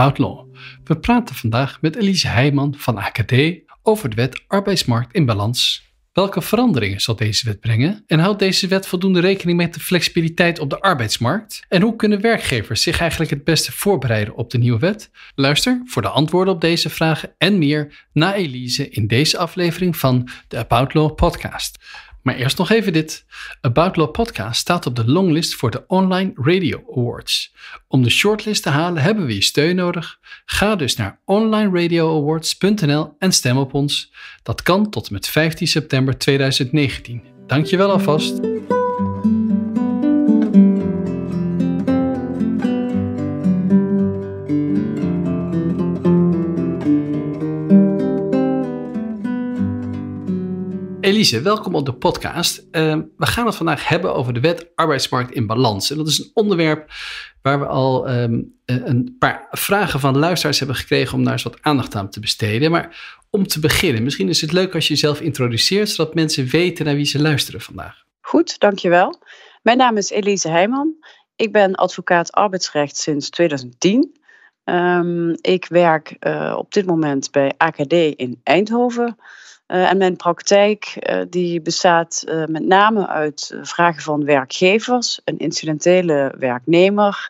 About We praten vandaag met Elise Heijman van AKD over de wet Arbeidsmarkt in Balans. Welke veranderingen zal deze wet brengen? En houdt deze wet voldoende rekening met de flexibiliteit op de arbeidsmarkt? En hoe kunnen werkgevers zich eigenlijk het beste voorbereiden op de nieuwe wet? Luister voor de antwoorden op deze vragen en meer naar Elise in deze aflevering van de About Law podcast. Maar eerst nog even dit. About Law Podcast staat op de longlist voor de Online Radio Awards. Om de shortlist te halen hebben we je steun nodig. Ga dus naar onlineradioawards.nl en stem op ons. Dat kan tot en met 15 september 2019. Dankjewel alvast. Elise, welkom op de podcast. Ehm, we gaan het vandaag hebben over de wet arbeidsmarkt in balans. En dat is een onderwerp waar we al ehm, eh, een paar vragen van luisteraars hebben gekregen om daar eens wat aandacht aan te besteden. Maar om te beginnen, misschien is het leuk als je jezelf introduceert, zodat mensen weten naar wie ze luisteren vandaag. Goed, dankjewel. Mijn naam is Elise Heijman. Ik ben advocaat arbeidsrecht sinds 2010. Ehm, ik werk eh, op dit moment bij AKD in Eindhoven. Eh, en mijn praktijk eh, die bestaat eh, met name uit vragen van werkgevers, een incidentele werknemer.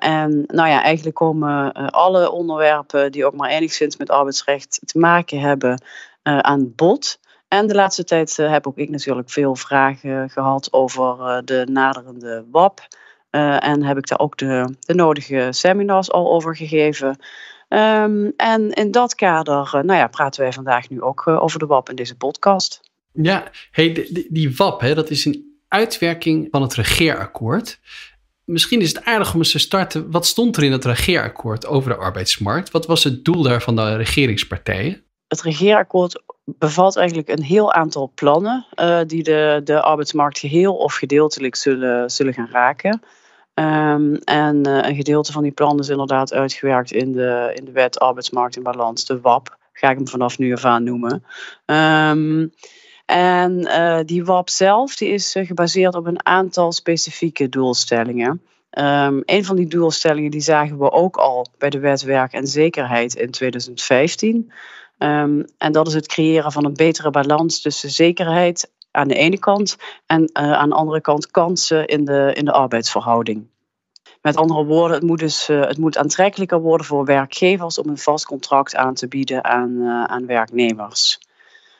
en nou ja, eigenlijk komen alle onderwerpen die ook maar enigszins met arbeidsrecht te maken hebben aan bod. En de laatste tijd heb ook ik natuurlijk veel vragen gehad over de naderende WAP. en heb ik daar ook de, de, nodige seminars al over gegeven. Ehm, en in dat kader, eh, nou ja, praten wij vandaag nu ook eh, over de WAP in deze podcast. Ja, hey, die, die WAP, hè, dat is een uitwerking van het regeerakkoord. Misschien is het aardig om eens te starten. Wat stond er in het regeerakkoord over de arbeidsmarkt? Wat was het doel daarvan van de regeringspartijen? Het regeerakkoord bevat eigenlijk een heel aantal plannen eh, die de, de arbeidsmarkt geheel of gedeeltelijk zullen, zullen gaan raken. Um, en uh, een gedeelte van die plannen is inderdaad uitgewerkt in de, in de wet arbeidsmarkt in balans, de WAP. Ga ik hem vanaf nu af aan noemen. Um, en uh, die WAP zelf die is eh, gebaseerd op een aantal specifieke doelstellingen. Um, een van die doelstellingen die zagen we ook al bij de wet werk en zekerheid in 2015. Um, en dat is het creëren van een betere balans tussen zekerheid aan de ene kant en uh, aan de andere kant kansen in de, in de arbeidsverhouding. Met andere woorden, het moet dus eh, het moet aantrekkelijker worden voor werkgevers om een vast contract aan te bieden aan, eh, aan werknemers.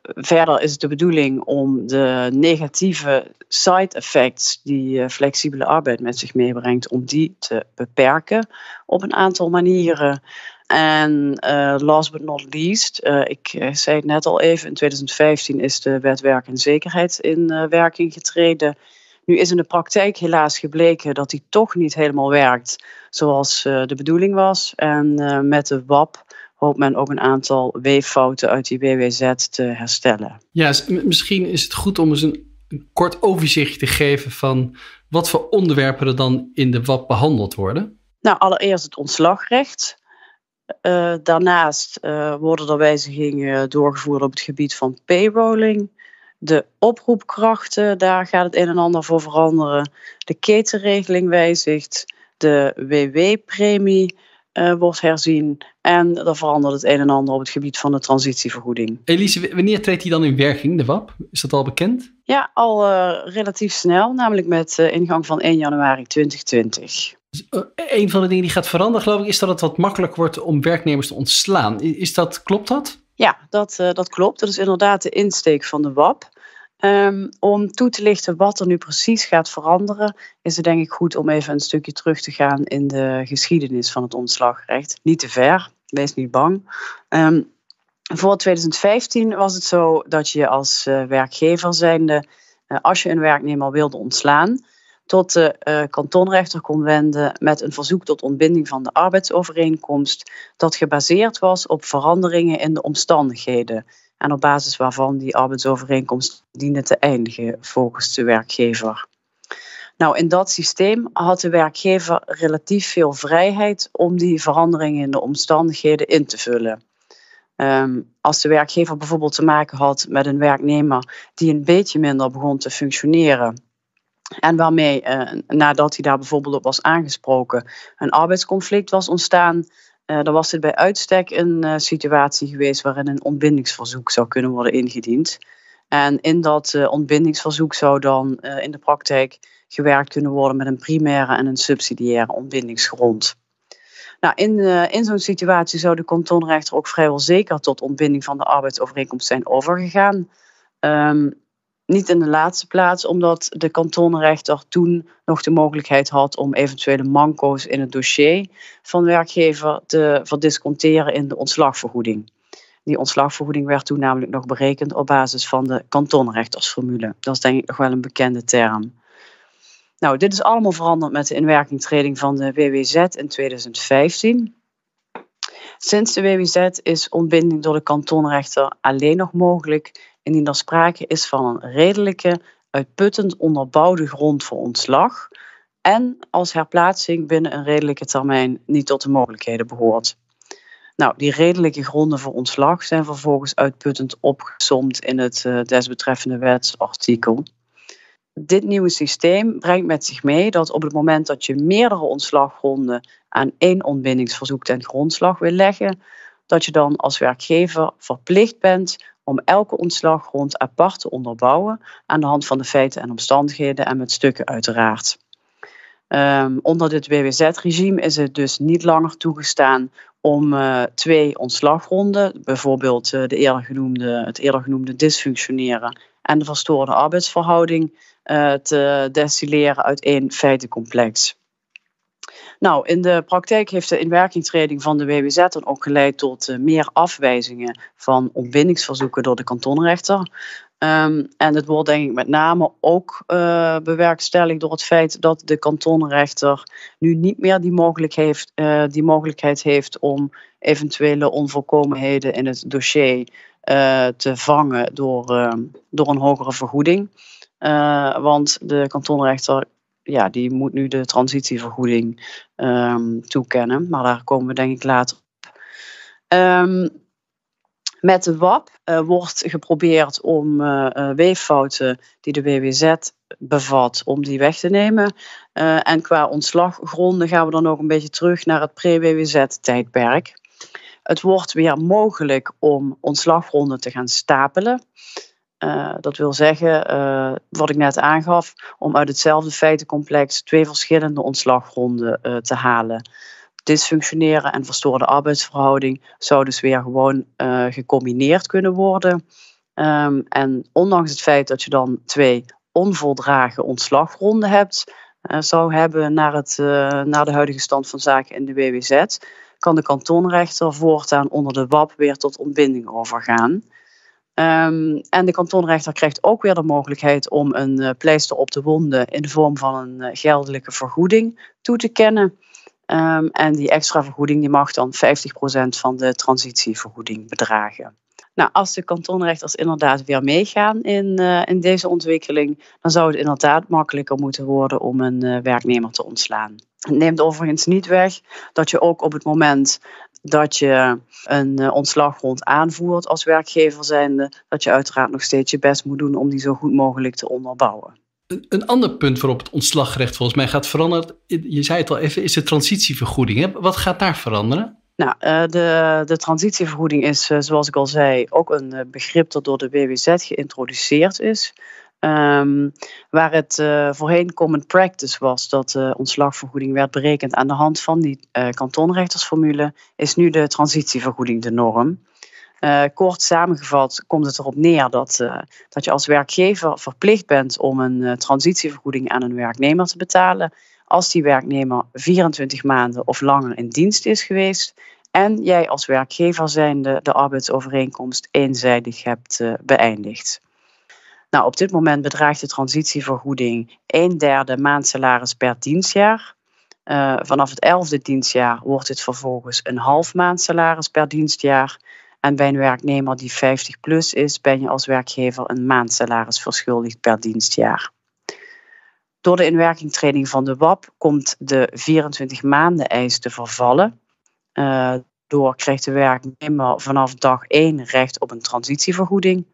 Verder is het de bedoeling om de negatieve side effects die eh, flexibele arbeid met zich meebrengt, om die te beperken op een aantal manieren. En last but not least, ik zei het net al even, in 2015 is de wet werk en zekerheid in werking getreden. Nu is in de praktijk helaas gebleken dat die toch niet helemaal werkt zoals eh, de bedoeling was. En eh, met de WAP hoopt men ook een aantal weeffouten uit die BWZ te herstellen. Ja, misschien is het goed om eens een, kort overzicht te geven van wat voor onderwerpen er dan in de WAP behandeld worden. Nou, allereerst het ontslagrecht. Eh, daarnaast worden er wijzigingen doorgevoerd op het gebied van payrolling, de oproepkrachten, daar gaat het een en ander voor veranderen. De ketenregeling wijzigt, de WW-premie eh, wordt herzien en er verandert het een en ander op het gebied van de transitievergoeding. Elise, wanneer treedt die dan in werking, de WAP? Is dat al bekend? Ja, al eh, relatief snel, namelijk met eh, ingang van 1 januari 2020. Dus, een van de dingen die gaat veranderen, geloof ik, is dat het wat makkelijker wordt om werknemers te ontslaan. Is dat, klopt dat? Ja, dat, dat klopt. Dat is inderdaad de insteek van de WAP. Ehm, om toe te lichten wat er nu precies gaat veranderen, is het denk ik goed om even een stukje terug te gaan in de geschiedenis van het ontslagrecht. Niet te ver, wees niet bang. Ehm, voor 2015 was het zo dat je als uh, werkgever zijnde, eh, als je een werknemer wilde ontslaan, tot de eh, kantonrechter kon wenden met een verzoek tot ontbinding van de arbeidsovereenkomst, dat gebaseerd was op veranderingen in de omstandigheden en op basis waarvan die arbeidsovereenkomst diende te eindigen volgens de werkgever. Nou, in dat systeem had de werkgever relatief veel vrijheid om die veranderingen in de omstandigheden in te vullen. Ehm, als de werkgever bijvoorbeeld te maken had met een werknemer die een beetje minder begon te functioneren. En waarmee, eh, nadat hij daar bijvoorbeeld op was aangesproken, een arbeidsconflict was ontstaan, eh, dan was dit bij uitstek een eh, situatie geweest waarin een ontbindingsverzoek zou kunnen worden ingediend. En in dat eh, ontbindingsverzoek zou dan in de praktijk gewerkt kunnen worden met een primaire en een subsidiaire ontbindingsgrond. Nou, in in zo'n situatie zou de kantonrechter ook vrijwel zeker tot ontbinding van de arbeidsovereenkomst zijn overgegaan. Ehm, niet in de laatste plaats omdat de kantonrechter toen nog de mogelijkheid had om eventuele manco's in het dossier van werkgever te verdisconteren in de ontslagvergoeding. Die ontslagvergoeding werd toen namelijk nog berekend op basis van de kantonrechtersformule. Dat is denk ik nog wel een bekende term. Nou, dit is allemaal veranderd met de inwerkingtreding van de WWZ in 2015. Sinds de WWZ is ontbinding door de kantonrechter alleen nog mogelijk indien er sprake is van een redelijke, uitputtend onderbouwde grond voor ontslag en als herplaatsing binnen een redelijke termijn niet tot de mogelijkheden behoort. Nou, die redelijke gronden voor ontslag zijn vervolgens uitputtend opgesomd in het eh, desbetreffende wetsartikel. Dit nieuwe systeem brengt met zich mee dat op het moment dat je meerdere ontslaggronden aan één ontbindingsverzoek ten grondslag wil leggen, dat je dan als werkgever verplicht bent om elke ontslaggrond apart te onderbouwen aan de hand van de feiten en omstandigheden en met stukken uiteraard. Ehm, onder dit WWZ-regime is het dus niet langer toegestaan om eh, twee ontslagronden, bijvoorbeeld eh, de eerder genoemde, het eerder genoemde dysfunctioneren en de verstoorde arbeidsverhouding, eh, te destilleren uit één feitencomplex. Nou, in de praktijk heeft de inwerkingtreding van de WWZ dan ook geleid tot eh, meer afwijzingen van ontbindingsverzoeken door de kantonrechter. Ehm, en het wordt denk ik met name ook uh, bewerkstelligd door het feit dat de kantonrechter nu niet meer die, heeft, eh, die mogelijkheid heeft om eventuele onvolkomenheden in het dossier te vangen door, ehm, door een hogere vergoeding. want de kantonrechter ja, die moet nu de transitievergoeding ehm, toekennen. Maar daar komen we denk ik later op. Ehm, met de WAP eh, wordt geprobeerd om eh, eh, weeffouten die de WWZ bevat, om die weg te nemen. en qua ontslaggronden gaan we dan ook een beetje terug naar het pre-WWZ-tijdperk. Het wordt weer mogelijk om ontslaggronden te gaan stapelen. Eh, dat wil zeggen, eh, wat ik net aangaf, om uit hetzelfde feitencomplex twee verschillende ontslagronden eh, te halen. Dysfunctioneren en verstoorde arbeidsverhouding zou dus weer gewoon gecombineerd kunnen worden. Ehm, en ondanks het feit dat je dan twee onvoldragen ontslagronden hebt, zou hebben naar, het, naar de huidige stand van zaken in de WWZ, kan de kantonrechter voortaan onder de WAP weer tot ontbinding overgaan. Ehm, en de kantonrechter krijgt ook weer de mogelijkheid om een eh, pleister op de wonden in de vorm van een eh, geldelijke vergoeding toe te kennen. Ehm, en die extra vergoeding die mag dan 50% van de transitievergoeding bedragen. Nou, als de kantonrechters inderdaad weer meegaan in, eh, in deze ontwikkeling, dan zou het inderdaad makkelijker moeten worden om een werknemer te ontslaan. Het neemt overigens niet weg dat je ook op het moment dat je een eh, ontslaggrond aanvoert als werkgever zijnde, dat je uiteraard nog steeds je best moet doen om die zo goed mogelijk te onderbouwen. Een ander punt waarop het ontslagrecht volgens mij gaat veranderen, je zei het al even, is de transitievergoeding. Hè? Wat gaat daar veranderen? Nou, eh, de, de transitievergoeding is, eh, zoals ik al zei, ook een begrip dat door de WWZ geïntroduceerd is. Ehm, waar het eh, voorheen common practice was dat de eh, ontslagvergoeding werd berekend aan de hand van die uh, kantonrechtersformule, is nu de transitievergoeding de norm. kort samengevat komt het erop neer dat, dat je als werkgever verplicht bent om een transitievergoeding aan een werknemer te betalen als die werknemer 24 maanden of langer in dienst is geweest en jij als werkgever zijnde de arbeidsovereenkomst eenzijdig hebt beëindigd. Nou, op dit moment bedraagt de transitievergoeding een derde maandsalaris per dienstjaar. Eh, vanaf het elfde dienstjaar wordt het vervolgens een half maandsalaris per dienstjaar. En bij een werknemer die 50 plus is, ben je als werkgever een maandsalaris verschuldigd per dienstjaar. Door de inwerkingtreding van de WAP komt de 24 maanden eis te vervallen. Uh, door krijgt de werknemer vanaf dag 1 recht op een transitievergoeding.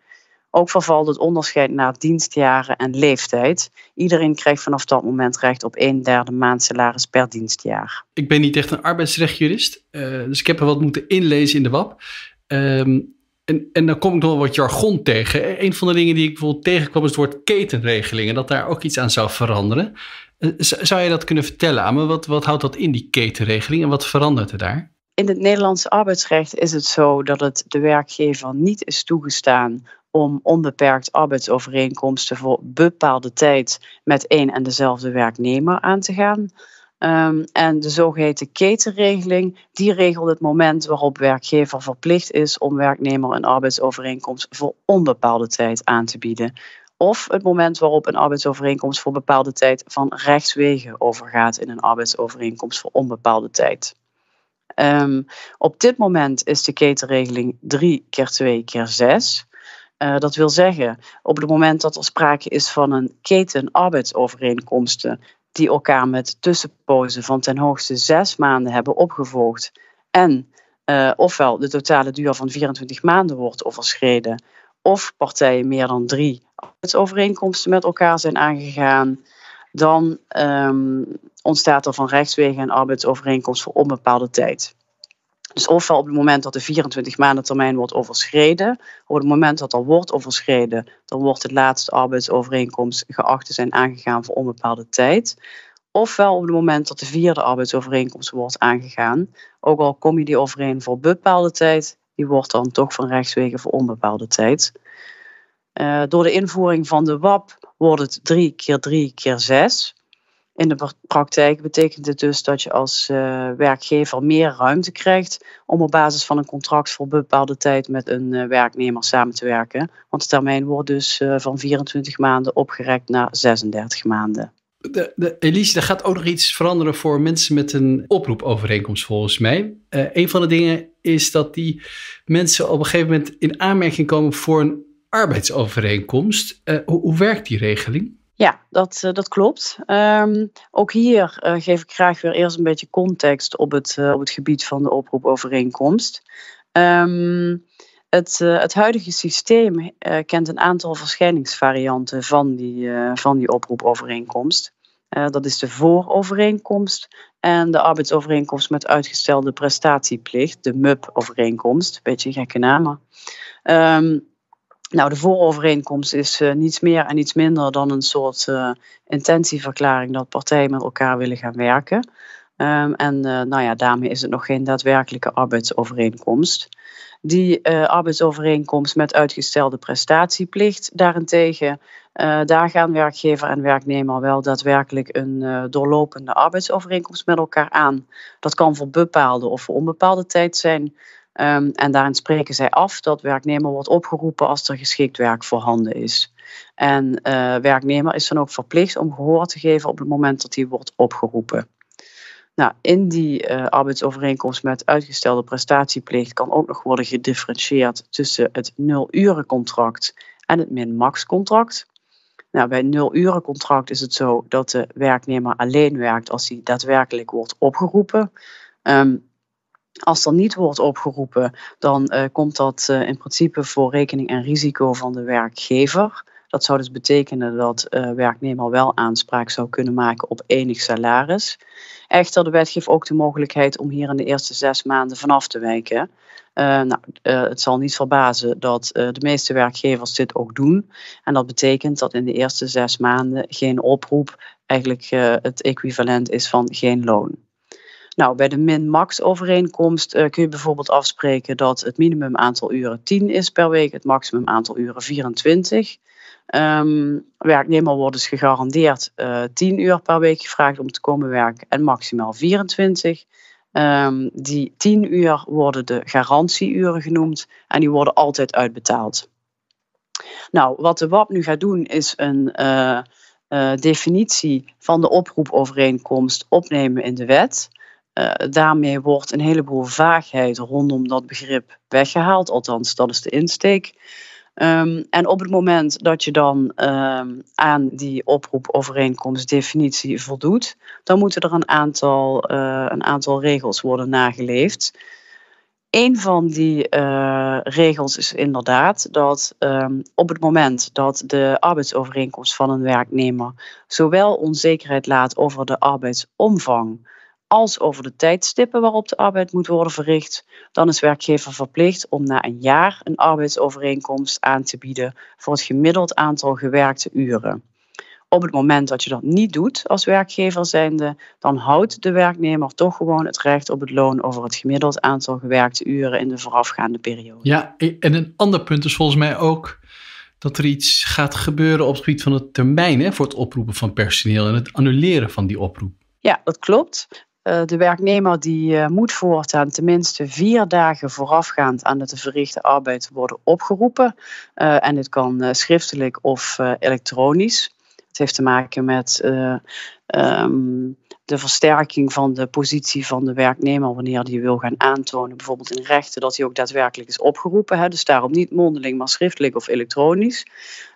Ook vervalt het onderscheid naar dienstjaren en leeftijd. Iedereen krijgt vanaf dat moment recht op een derde maand salaris per dienstjaar. Ik ben niet echt een arbeidsrechtjurist, eh, dus ik heb er wat moeten inlezen in de WAP. Ehm, en, en dan kom ik nog wel wat jargon tegen. Eh, een van de dingen die ik bijvoorbeeld tegenkwam is het woord ketenregelingen, dat daar ook iets aan zou veranderen. Eh, zou je dat kunnen vertellen aan me? Wat, wat houdt dat in, die ketenregeling? En wat verandert er daar? In het Nederlandse arbeidsrecht is het zo dat het de werkgever niet is toegestaan om onbeperkt arbeidsovereenkomsten voor bepaalde tijd met één en dezelfde werknemer aan te gaan. Ehm, en de zogeheten ketenregeling, die regelt het moment waarop werkgever verplicht is om werknemer een arbeidsovereenkomst voor onbepaalde tijd aan te bieden. Of het moment waarop een arbeidsovereenkomst voor bepaalde tijd van rechtswege overgaat in een arbeidsovereenkomst voor onbepaalde tijd. Ehm, op dit moment is de ketenregeling 3 keer 2 keer 6. Eh, dat wil zeggen, op het moment dat er sprake is van een keten arbeidsovereenkomsten die elkaar met tussenpozen van ten hoogste zes maanden hebben opgevolgd en eh, ofwel de totale duur van 24 maanden wordt overschreden, of partijen meer dan drie arbeidsovereenkomsten met elkaar zijn aangegaan, dan ehm, ontstaat er van rechtswege een arbeidsovereenkomst voor onbepaalde tijd. Dus ofwel op het moment dat de 24 maanden termijn wordt overschreden, op het moment dat er wordt overschreden, dan wordt de laatste arbeidsovereenkomst geacht te zijn aangegaan voor onbepaalde tijd. Ofwel op het moment dat de vierde arbeidsovereenkomst wordt aangegaan, ook al kom je die overeen voor bepaalde tijd, die wordt dan toch van rechtswege voor onbepaalde tijd. Eh, door de invoering van de WAP wordt het 3 keer 3 keer 6. In de praktijk betekent het dus dat je als eh, werkgever meer ruimte krijgt om op basis van een contract voor bepaalde tijd met een eh, werknemer samen te werken. Want de termijn wordt dus eh, van 24 maanden opgerekt naar 36 maanden. De, de, Elise, er gaat ook nog iets veranderen voor mensen met een oproepovereenkomst, volgens mij. een van de dingen is dat die mensen op een gegeven moment in aanmerking komen voor een arbeidsovereenkomst. hoe werkt die regeling? Ja, dat, eh, dat klopt. Ehm, ook hier eh, geef ik graag weer eerst een beetje context op het, eh, op het gebied van de oproepovereenkomst. Ehm, het, het huidige systeem kent een aantal verschijningsvarianten van die, van die oproepovereenkomst. dat is de voorovereenkomst en de arbeidsovereenkomst met uitgestelde prestatieplicht, de MUP-overeenkomst. Beetje gekke naam. Ehm, um, nou, de voorovereenkomst is eh, niets meer en niets minder dan een soort eh, intentieverklaring dat partijen met elkaar willen gaan werken. Ehm, en eh, nou ja, daarmee is het nog geen daadwerkelijke arbeidsovereenkomst. Die arbeidsovereenkomst met uitgestelde prestatieplicht daarentegen, daar gaan werkgever en werknemer wel daadwerkelijk een doorlopende arbeidsovereenkomst met elkaar aan. Dat kan voor bepaalde of voor onbepaalde tijd zijn. Ehm, en daarin spreken zij af dat werknemer wordt opgeroepen als er geschikt werk voorhanden is. En eh, werknemer is dan ook verplicht om gehoor te geven op het moment dat hij wordt opgeroepen. Nou, in die eh, arbeidsovereenkomst met uitgestelde prestatieplicht kan ook nog worden gedifferentieerd tussen het nulurencontract en het min-max-contract. Nou, bij het nulurencontract is het zo dat de werknemer alleen werkt als hij daadwerkelijk wordt opgeroepen. Ehm, als dat niet wordt opgeroepen, dan eh, komt dat eh, in principe voor rekening en risico van de werkgever. Dat zou dus betekenen dat uh, werknemer wel aanspraak zou kunnen maken op enig salaris. Echter, de wet geeft ook de mogelijkheid om hier in de eerste zes maanden vanaf te wijken. nou, het zal niet verbazen dat de meeste werkgevers dit ook doen. En dat betekent dat in de eerste zes maanden geen oproep eigenlijk het equivalent is van geen loon. Nou, bij de min-max overeenkomst eh, kun je bijvoorbeeld afspreken dat het minimum aantal uren 10 is per week, het maximum aantal uren 24. Um, ehm, werknemer wordt dus gegarandeerd 10 eh, uur per week gevraagd om te komen werken en maximaal 24. Ehm, die 10 uur worden de garantieuren genoemd en die worden altijd uitbetaald. Nou, wat de WAP nu gaat doen is een eh, definitie van de oproepovereenkomst opnemen in de wet. Eh, daarmee wordt een heleboel vaagheid rondom dat begrip weggehaald. Althans, dat is de insteek. Ehm, en op het moment dat je dan ehm, aan die oproepovereenkomstdefinitie voldoet, dan moeten er een aantal, eh, een aantal regels worden nageleefd. Een van die eh, regels is inderdaad dat ehm, op het moment dat de arbeidsovereenkomst van een werknemer zowel onzekerheid laat over de arbeidsomvang als over de tijdstippen waarop de arbeid moet worden verricht, dan is werkgever verplicht om na een jaar een arbeidsovereenkomst aan te bieden voor het gemiddeld aantal gewerkte uren. Op het moment dat je dat niet doet als werkgever zijnde, dan houdt de werknemer toch gewoon het recht op het loon over het gemiddeld aantal gewerkte uren in de voorafgaande periode. Ja, en een ander punt is volgens mij ook dat er iets gaat gebeuren op het gebied van de termijn hè, voor het oproepen van personeel en het annuleren van die oproep. Ja, dat klopt. Eh, de werknemer die eh, moet voortaan tenminste vier dagen voorafgaand aan de te verrichten arbeid worden opgeroepen. Eh, en dit kan schriftelijk of elektronisch. Het heeft te maken met ehm, de versterking van de positie van de werknemer wanneer die wil gaan aantonen, bijvoorbeeld in rechten, dat hij ook daadwerkelijk is opgeroepen. Hè, dus daarom niet mondeling, maar schriftelijk of elektronisch.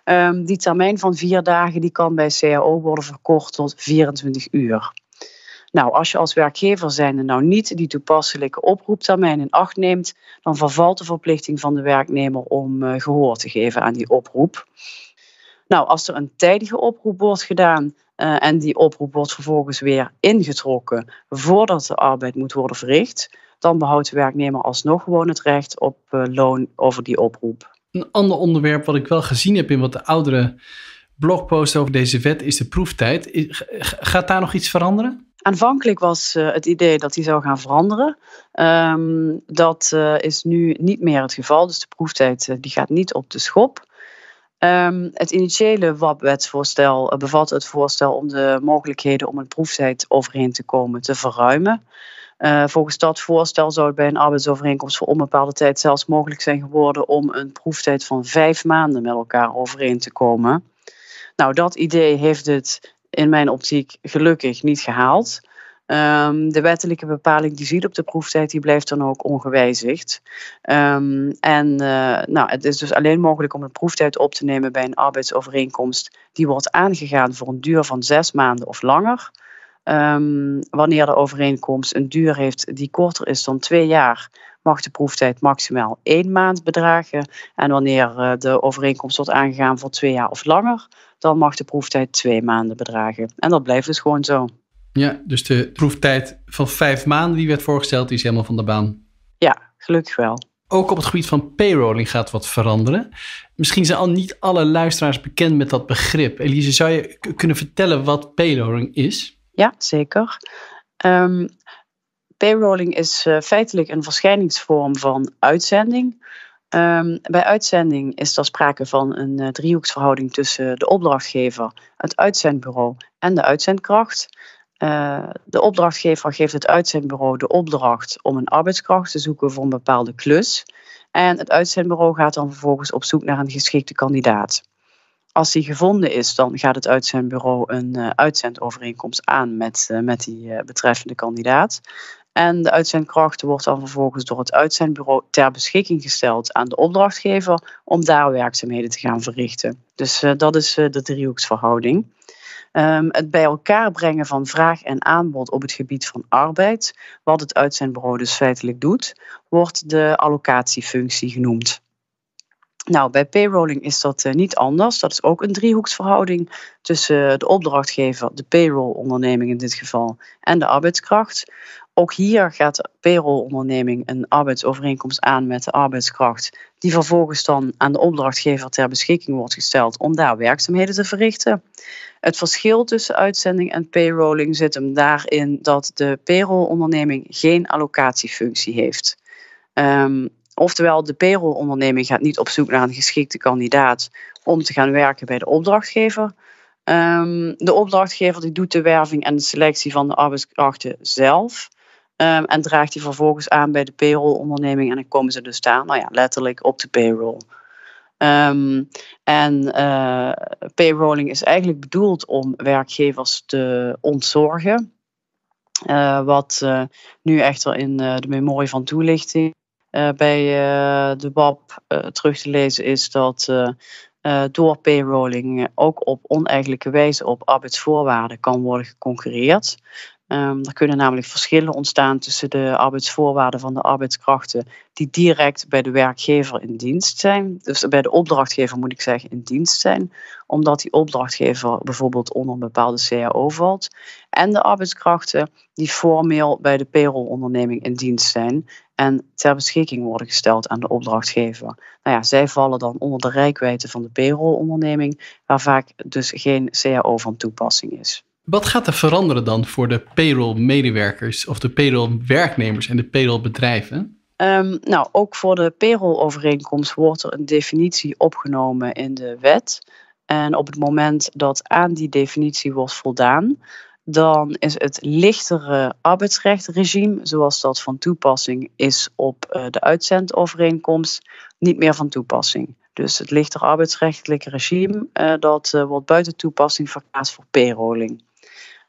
Ehm, die termijn van vier dagen die kan bij CAO worden verkort tot 24 uur. Nou, als je als werkgever zijnde nou niet die toepasselijke oproeptermijn in acht neemt, dan vervalt de verplichting van de werknemer om eh, gehoor te geven aan die oproep. Nou, als er een tijdige oproep wordt gedaan eh, en die oproep wordt vervolgens weer ingetrokken voordat de arbeid moet worden verricht, dan behoudt de werknemer alsnog gewoon het recht op eh, loon over die oproep. Een ander onderwerp wat ik wel gezien heb in wat de oudere blogpost over deze wet is de proeftijd. Gaat daar nog iets veranderen? Aanvankelijk was eh, het idee dat die zou gaan veranderen. Ehm, dat eh, is nu niet meer het geval. Dus de proeftijd eh, die gaat niet op de schop. Ehm, het initiële WAP-wetsvoorstel bevat het voorstel om de mogelijkheden om een proeftijd overeen te komen te verruimen. volgens dat voorstel zou het bij een arbeidsovereenkomst voor onbepaalde tijd zelfs mogelijk zijn geworden om een proeftijd van vijf maanden met elkaar overeen te komen. Nou, dat idee heeft het in mijn optiek gelukkig niet gehaald. Ehm, de wettelijke bepaling die ziet op de proeftijd, die blijft dan ook ongewijzigd. Ehm, en eh, nou, het is dus alleen mogelijk om een proeftijd op te nemen bij een arbeidsovereenkomst die wordt aangegaan voor een duur van zes maanden of langer. Ehm, wanneer de overeenkomst een duur heeft die korter is dan twee jaar, mag de proeftijd maximaal één maand bedragen. En wanneer eh, de overeenkomst wordt aangegaan voor twee jaar of langer, dan mag de proeftijd twee maanden bedragen. En dat blijft dus gewoon zo. Ja, dus de proeftijd van vijf maanden die werd voorgesteld, die is helemaal van de baan. Ja, gelukkig wel. Ook op het gebied van payrolling gaat wat veranderen. Misschien zijn al niet alle luisteraars bekend met dat begrip. Elise, zou je kunnen vertellen wat payrolling is? Ja, zeker. Ehm, payrolling is eh, feitelijk een verschijningsvorm van uitzending Ehm, bij uitzending is er sprake van een eh, driehoeksverhouding tussen de opdrachtgever, het uitzendbureau en de uitzendkracht. Eh, de opdrachtgever geeft het uitzendbureau de opdracht om een arbeidskracht te zoeken voor een bepaalde klus. En het uitzendbureau gaat dan vervolgens op zoek naar een geschikte kandidaat. Als die gevonden is, dan gaat het uitzendbureau een eh, uitzendovereenkomst aan met, met die betreffende kandidaat. En de uitzendkracht wordt dan vervolgens door het uitzendbureau ter beschikking gesteld aan de opdrachtgever om daar werkzaamheden te gaan verrichten. Dus eh, dat is eh, de driehoeksverhouding. Ehm, het bij elkaar brengen van vraag en aanbod op het gebied van arbeid, wat het uitzendbureau dus feitelijk doet, wordt de allocatiefunctie genoemd. Nou, bij payrolling is dat eh, niet anders. Dat is ook een driehoeksverhouding tussen de opdrachtgever, de payroll in dit geval, en de arbeidskracht. Ook hier gaat de payroll-onderneming een arbeidsovereenkomst aan met de arbeidskracht, die vervolgens dan aan de opdrachtgever ter beschikking wordt gesteld om daar werkzaamheden te verrichten. Het verschil tussen uitzending en payrolling zit hem daarin dat de PRO-onderneming geen allocatiefunctie heeft. Ehm, oftewel, de payrollonderneming gaat niet op zoek naar een geschikte kandidaat om te gaan werken bij de opdrachtgever. Ehm, de opdrachtgever die doet de werving en de selectie van de arbeidskrachten zelf. Ehm, en draagt die vervolgens aan bij de payroll-onderneming. En dan komen ze dus staan, nou ja, letterlijk op de payroll. Ehm, en eh, payrolling is eigenlijk bedoeld om werkgevers te ontzorgen. Eh, wat eh, nu echter in de memorie van toelichting bij de WAP terug te lezen is dat door payrolling ook op oneigenlijke wijze op arbeidsvoorwaarden kan worden geconcurreerd. Um, er kunnen namelijk verschillen ontstaan tussen de arbeidsvoorwaarden van de arbeidskrachten die direct bij de werkgever in dienst zijn, dus bij de opdrachtgever moet ik zeggen in dienst zijn, omdat die opdrachtgever bijvoorbeeld onder een bepaalde CAO valt, en de arbeidskrachten die formeel bij de payrollonderneming in dienst zijn en ter beschikking worden gesteld aan de opdrachtgever. Nou ja, zij vallen dan onder de rijkwijde van de payrollonderneming, waar vaak dus geen CAO van toepassing is. Wat gaat er veranderen dan voor de payroll-medewerkers of de payroll-werknemers en de payroll-bedrijven? Ehm, nou, ook voor de payroll-overeenkomst wordt er een definitie opgenomen in de wet. En op het moment dat aan die definitie wordt voldaan, dan is het lichtere arbeidsrechtregime, zoals dat van toepassing is op eh, de uitzendovereenkomst, niet meer van toepassing. Dus het lichter arbeidsrechtelijke regime, eh, dat eh, wordt buiten toepassing verklaard voor payrolling.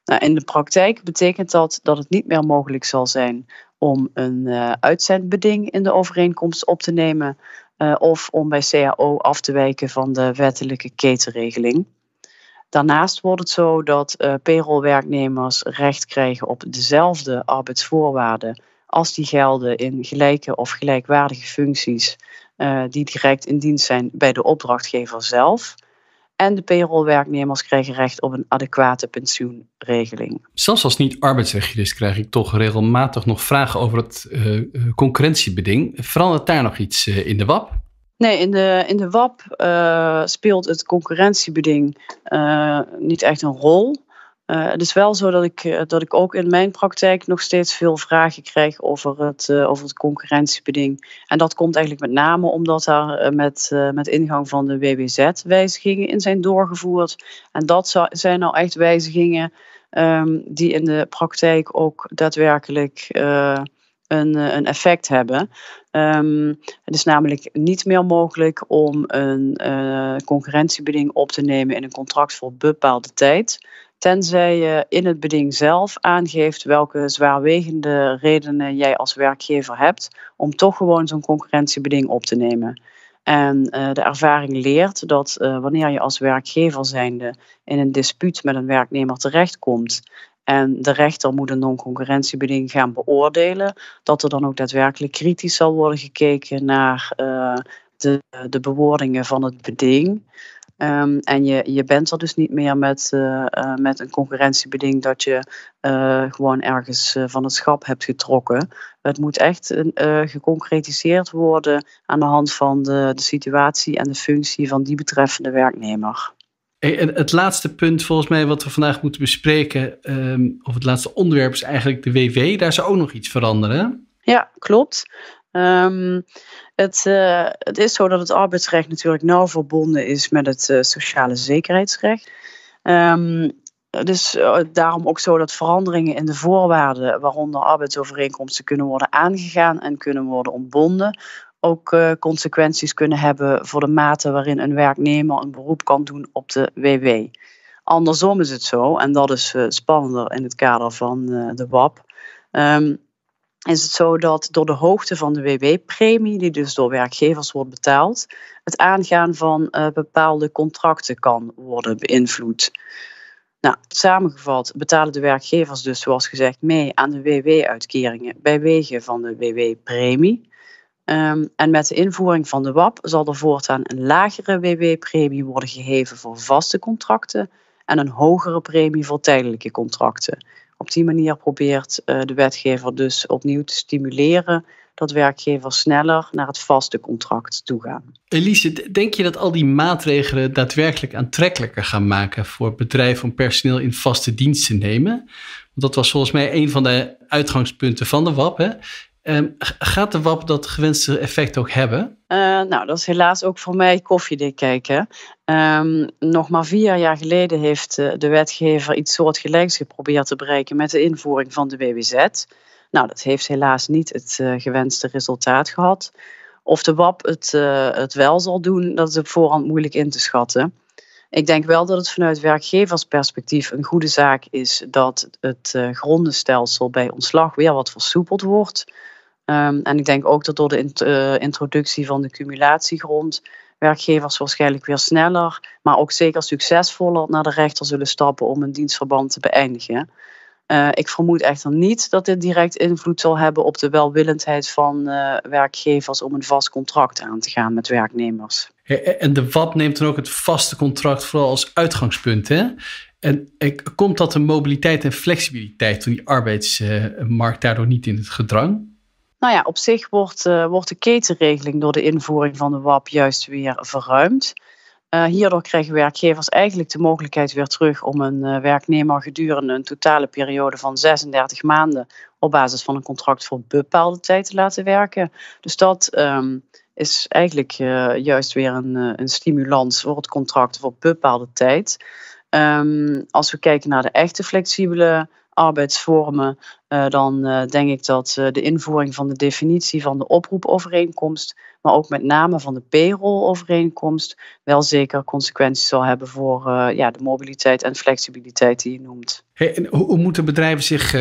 Nou, in de praktijk betekent dat dat het niet meer mogelijk zal zijn om een uh, uitzendbeding in de overeenkomst op te nemen uh, of om bij CAO af te wijken van de wettelijke ketenregeling. Daarnaast wordt het zo dat uh, payrollwerknemers recht krijgen op dezelfde arbeidsvoorwaarden als die gelden in gelijke of gelijkwaardige functies uh, die direct in dienst zijn bij de opdrachtgever zelf. En de payroll-werknemers krijgen recht op een adequate pensioenregeling. Zelfs als niet-arbeidsregistrist krijg ik toch regelmatig nog vragen over het eh, eh, concurrentiebeding. Verandert daar nog iets eh, in de WAP? Nee, in de, in de WAP speelt het concurrentiebeding niet echt een rol. Eh, het is wel zo dat ik, eh, dat ik ook in mijn praktijk nog steeds veel vragen krijg over het, eh, over het concurrentiebeding. En dat komt eigenlijk met name omdat daar met, met ingang van de WWZ wijzigingen in zijn doorgevoerd. En dat zijn nou echt wijzigingen ehm, die in de praktijk ook daadwerkelijk een, een effect hebben. Ehm, het is namelijk niet meer mogelijk om een concurrentiebeding op te nemen in een contract voor bepaalde tijd tenzij je in het beding zelf aangeeft welke zwaarwegende redenen jij als werkgever hebt om toch gewoon zo'n concurrentiebeding op te nemen. En eh, de ervaring leert dat eh, wanneer je als werkgever zijnde in een dispuut met een werknemer terechtkomt en de rechter moet een non-concurrentiebeding gaan beoordelen, dat er dan ook daadwerkelijk kritisch zal worden gekeken naar eh, de, de bewoordingen van het beding. Ehm, en je, je bent er dus niet meer met, eh, eh, met een concurrentiebeding dat je eh, gewoon ergens van het schap hebt getrokken. Het moet echt geconcretiseerd worden aan de hand van de, de situatie en de functie van die betreffende werknemer. en het laatste punt volgens mij wat we vandaag moeten bespreken, ehm, of het laatste onderwerp is eigenlijk de WW. Daar zou ook nog iets veranderen. Ja, klopt. Ehm, het, eh, het, is zo dat het arbeidsrecht natuurlijk nauw verbonden is met het eh, sociale zekerheidsrecht. Um, dus daarom ook zo dat veranderingen in de voorwaarden waaronder arbeidsovereenkomsten kunnen worden aangegaan en kunnen worden ontbonden, ook consequenties kunnen hebben voor de mate waarin een werknemer een beroep kan doen op de WW. Andersom is het zo, en dat is spannender in het kader van de WAP. Ehm, is het zo dat door de hoogte van de WW-premie, die dus door werkgevers wordt betaald, het aangaan van eh, bepaalde contracten kan worden beïnvloed. Nou, samengevat betalen de werkgevers dus, zoals gezegd, mee aan de WW-uitkeringen bij wegen van de WW-premie. Ehm, en met de invoering van de WAP zal er voortaan een lagere WW-premie worden gegeven voor vaste contracten en een hogere premie voor tijdelijke contracten. Op die manier probeert eh, de wetgever dus opnieuw te stimuleren dat werkgevers sneller naar het vaste contract toe gaan. Elise, denk je dat al die maatregelen daadwerkelijk aantrekkelijker gaan maken voor bedrijven om personeel in vaste dienst te nemen? Want dat was volgens mij een van de uitgangspunten van de WAP. Hè? Ehm, gaat de WAP dat gewenste effect ook hebben? Eh, nou, dat is helaas ook voor mij koffiedik kijken. Ehm, nog maar vier jaar geleden heeft eh, de wetgever iets soortgelijks geprobeerd te bereiken met de invoering van de WWZ. Nou, dat heeft helaas niet het eh, gewenste resultaat gehad. Of de WAP het, het wel zal doen, dat is op voorhand moeilijk in te schatten. Ik denk wel dat het vanuit werkgeversperspectief een goede zaak is dat het grondenstelsel bij ontslag weer wat versoepeld wordt. Ehm, en ik denk ook dat door de eh, introductie van de cumulatiegrond werkgevers waarschijnlijk weer sneller, maar ook zeker succesvoller naar de rechter zullen stappen om een dienstverband te beëindigen. Eh, ik vermoed echter niet dat dit direct invloed zal hebben op de welwillendheid van eh, werkgevers om een vast contract aan te gaan met werknemers. En de WAP neemt dan ook het vaste contract vooral als uitgangspunt. Hè? En komt dat de mobiliteit en flexibiliteit van die arbeidsmarkt daardoor niet in het gedrang? Nou ja, op zich wordt, eh, wordt de ketenregeling door de invoering van de WAP juist weer verruimd. Eh, hierdoor krijgen werkgevers eigenlijk de mogelijkheid weer terug om een eh, werknemer gedurende een totale periode van 36 maanden op basis van een contract voor bepaalde tijd te laten werken. Dus dat ehm, is eigenlijk juist weer een, een stimulans voor het contract voor bepaalde tijd. Ehm, als we kijken naar de echte flexibele arbeidsvormen, eh, dan eh, denk ik dat eh, de invoering van de definitie van de oproepovereenkomst, maar ook met name van de overeenkomst, wel zeker consequenties zal hebben voor ja, de mobiliteit en flexibiliteit die je noemt. en hoe, moeten bedrijven zich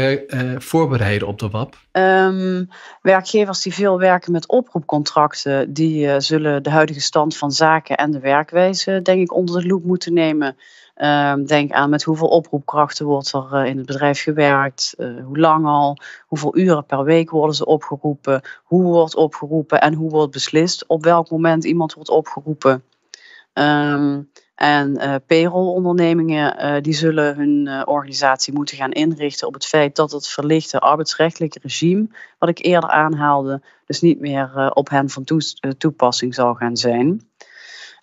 voorbereiden op de WAP? Ehm, werkgevers die veel werken met oproepcontracten, die zullen de huidige stand van zaken en de werkwijze, denk ik, onder de loep moeten nemen. Ehm, denk aan met hoeveel oproepkrachten wordt er eh, in het bedrijf gewerkt, uh, hoe lang al, hoeveel uren per week worden ze opgeroepen, hoe wordt opgeroepen en hoe wordt beslist op welk moment iemand wordt opgeroepen. Ehm, en uh, eh, ondernemingen die zullen hun organisatie moeten gaan inrichten op het feit dat het verlichte arbeidsrechtelijke regime, wat ik eerder aanhaalde, dus niet meer op hen van toepassing zal gaan zijn.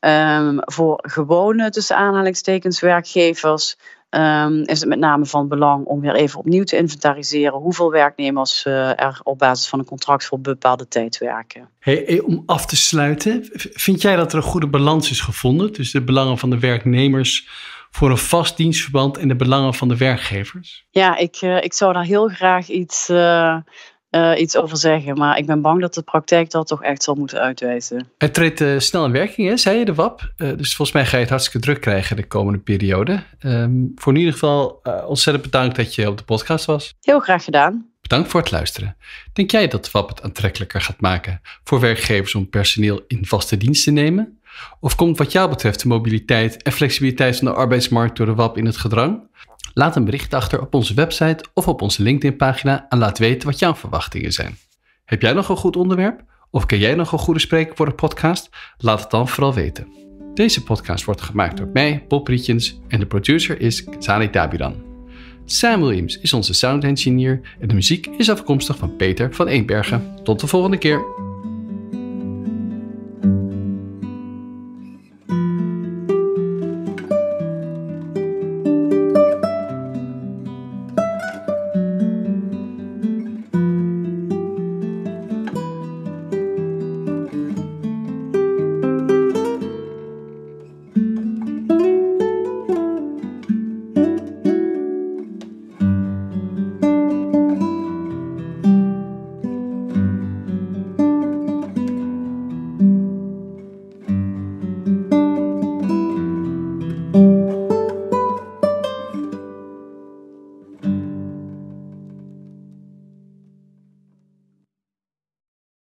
Ehm, voor gewone, tussen aanhalingstekens, werkgevers ehm, is het met name van belang om weer even opnieuw te inventariseren hoeveel werknemers eh, er op basis van een contract voor bepaalde tijd werken. Hey, om af te sluiten, vind jij dat er een goede balans is gevonden tussen de belangen van de werknemers? voor een vast dienstverband en de belangen van de werkgevers? Ja, ik, eh, ik zou daar heel graag iets uh, eh, iets over zeggen. Maar ik ben bang dat de praktijk dat toch echt zal moeten uitwijzen. Het treedt eh, snel in werking, hè, zei je de WAP. Eh, dus volgens mij ga je het hartstikke druk krijgen de komende periode. Ehm, voor in ieder geval ontzettend bedankt dat je op de podcast was. Heel graag gedaan. Bedankt voor het luisteren. Denk jij dat de WAP het aantrekkelijker gaat maken voor werkgevers om personeel in vaste dienst te nemen? Of komt wat jou betreft de mobiliteit en flexibiliteit van de arbeidsmarkt door de WAP in het gedrang? Laat een bericht achter op onze website of op onze LinkedIn-pagina en laat weten wat jouw verwachtingen zijn. Heb jij nog een goed onderwerp? Of kan jij nog een goede spreker voor een podcast? Laat het dan vooral weten. Deze podcast wordt gemaakt door mij, Bob Rietjens, en de producer is Kazali Tabiran. Sam Williams is onze sound engineer en de muziek is afkomstig van Peter van Eenbergen. Tot de volgende keer!